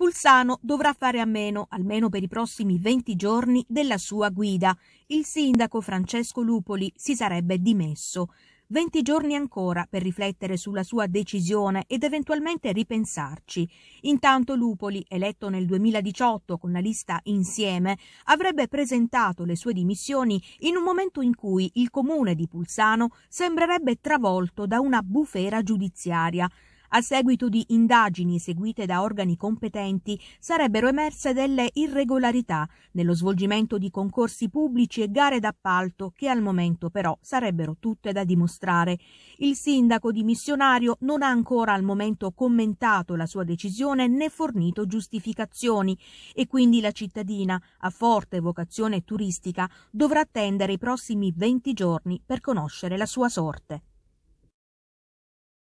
Pulsano dovrà fare a meno, almeno per i prossimi 20 giorni, della sua guida. Il sindaco Francesco Lupoli si sarebbe dimesso. 20 giorni ancora per riflettere sulla sua decisione ed eventualmente ripensarci. Intanto Lupoli, eletto nel 2018 con la lista Insieme, avrebbe presentato le sue dimissioni in un momento in cui il comune di Pulsano sembrerebbe travolto da una bufera giudiziaria a seguito di indagini eseguite da organi competenti, sarebbero emerse delle irregolarità nello svolgimento di concorsi pubblici e gare d'appalto che al momento però sarebbero tutte da dimostrare. Il sindaco dimissionario non ha ancora al momento commentato la sua decisione né fornito giustificazioni e quindi la cittadina, a forte vocazione turistica, dovrà attendere i prossimi 20 giorni per conoscere la sua sorte.